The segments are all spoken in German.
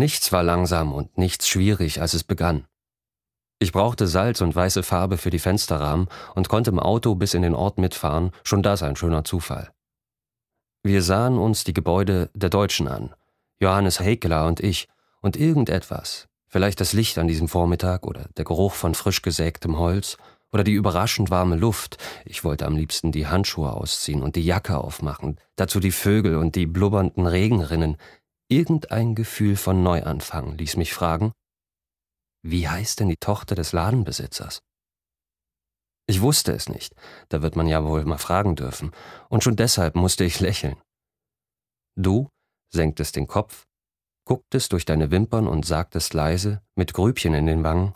Nichts war langsam und nichts schwierig, als es begann. Ich brauchte Salz und weiße Farbe für die Fensterrahmen und konnte im Auto bis in den Ort mitfahren, schon das ein schöner Zufall. Wir sahen uns die Gebäude der Deutschen an, Johannes Hekeler und ich, und irgendetwas, vielleicht das Licht an diesem Vormittag oder der Geruch von frisch gesägtem Holz oder die überraschend warme Luft, ich wollte am liebsten die Handschuhe ausziehen und die Jacke aufmachen, dazu die Vögel und die blubbernden Regenrinnen, Irgendein Gefühl von Neuanfang ließ mich fragen, wie heißt denn die Tochter des Ladenbesitzers? Ich wusste es nicht, da wird man ja wohl mal fragen dürfen, und schon deshalb musste ich lächeln. Du senktest den Kopf, gucktest durch deine Wimpern und sagtest leise, mit Grübchen in den Wangen,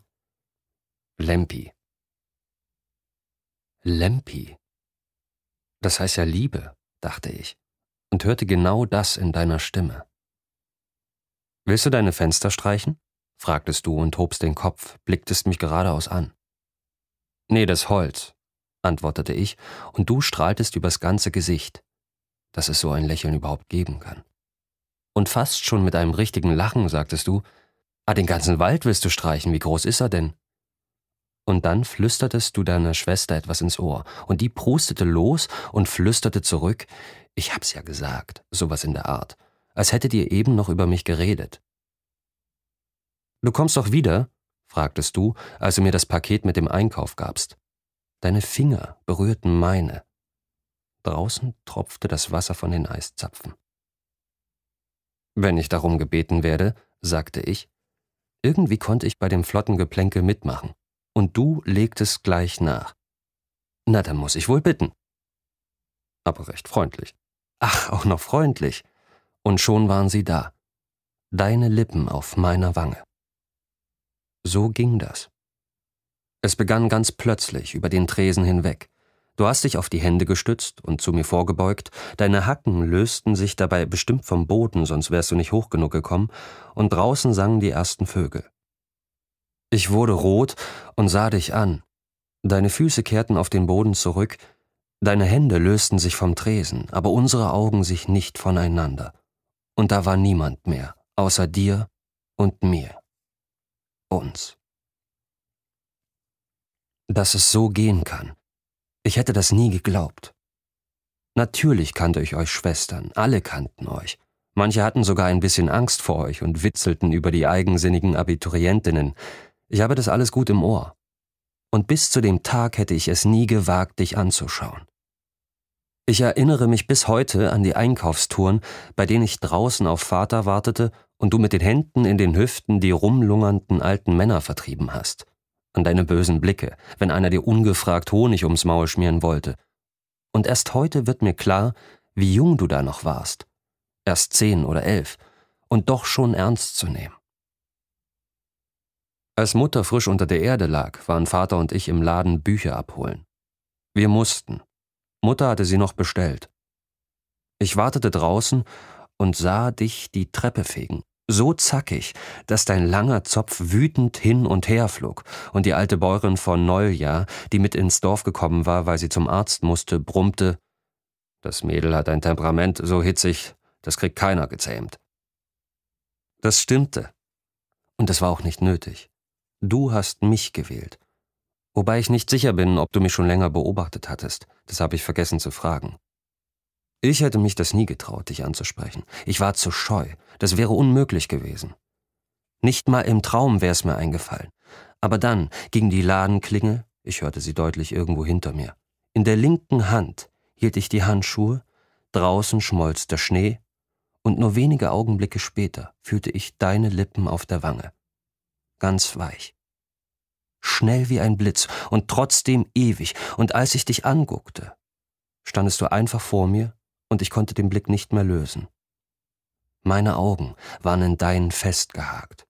Lempi. Lempi. Das heißt ja Liebe, dachte ich, und hörte genau das in deiner Stimme. Willst du deine Fenster streichen? fragtest du und hobst den Kopf, blicktest mich geradeaus an. Nee, das Holz, antwortete ich, und du strahltest übers ganze Gesicht, dass es so ein Lächeln überhaupt geben kann. Und fast schon mit einem richtigen Lachen sagtest du, ah, den ganzen Wald willst du streichen, wie groß ist er denn? Und dann flüstertest du deiner Schwester etwas ins Ohr, und die prustete los und flüsterte zurück, ich hab's ja gesagt, sowas in der Art, als hättet ihr eben noch über mich geredet. Du kommst doch wieder? fragtest du, als du mir das Paket mit dem Einkauf gabst. Deine Finger berührten meine. Draußen tropfte das Wasser von den Eiszapfen. Wenn ich darum gebeten werde, sagte ich, irgendwie konnte ich bei dem flotten Geplänkel mitmachen. Und du legtest gleich nach. Na, dann muss ich wohl bitten. Aber recht freundlich. Ach, auch noch freundlich. Und schon waren sie da. Deine Lippen auf meiner Wange. So ging das. Es begann ganz plötzlich über den Tresen hinweg. Du hast dich auf die Hände gestützt und zu mir vorgebeugt, deine Hacken lösten sich dabei bestimmt vom Boden, sonst wärst du nicht hoch genug gekommen, und draußen sangen die ersten Vögel. Ich wurde rot und sah dich an. Deine Füße kehrten auf den Boden zurück, deine Hände lösten sich vom Tresen, aber unsere Augen sich nicht voneinander. Und da war niemand mehr, außer dir und mir uns. Dass es so gehen kann. Ich hätte das nie geglaubt. Natürlich kannte ich euch Schwestern, alle kannten euch. Manche hatten sogar ein bisschen Angst vor euch und witzelten über die eigensinnigen Abiturientinnen. Ich habe das alles gut im Ohr. Und bis zu dem Tag hätte ich es nie gewagt, dich anzuschauen. Ich erinnere mich bis heute an die Einkaufstouren, bei denen ich draußen auf Vater wartete und du mit den Händen in den Hüften die rumlungernden alten Männer vertrieben hast, an deine bösen Blicke, wenn einer dir ungefragt Honig ums Maul schmieren wollte. Und erst heute wird mir klar, wie jung du da noch warst, erst zehn oder elf, und doch schon ernst zu nehmen. Als Mutter frisch unter der Erde lag, waren Vater und ich im Laden Bücher abholen. Wir mussten. Mutter hatte sie noch bestellt. Ich wartete draußen und sah dich die Treppe fegen. So zackig, dass dein langer Zopf wütend hin und her flog und die alte Bäuerin von Neujahr, die mit ins Dorf gekommen war, weil sie zum Arzt musste, brummte: Das Mädel hat ein Temperament so hitzig, das kriegt keiner gezähmt. Das stimmte. Und es war auch nicht nötig. Du hast mich gewählt. Wobei ich nicht sicher bin, ob du mich schon länger beobachtet hattest. Das habe ich vergessen zu fragen. Ich hätte mich das nie getraut, dich anzusprechen. Ich war zu scheu. Das wäre unmöglich gewesen. Nicht mal im Traum wäre es mir eingefallen. Aber dann ging die Ladenklingel, ich hörte sie deutlich irgendwo hinter mir. In der linken Hand hielt ich die Handschuhe, draußen schmolz der Schnee, und nur wenige Augenblicke später fühlte ich deine Lippen auf der Wange. Ganz weich. Schnell wie ein Blitz und trotzdem ewig, und als ich dich anguckte, standest du einfach vor mir und ich konnte den Blick nicht mehr lösen. Meine Augen waren in deinen festgehakt.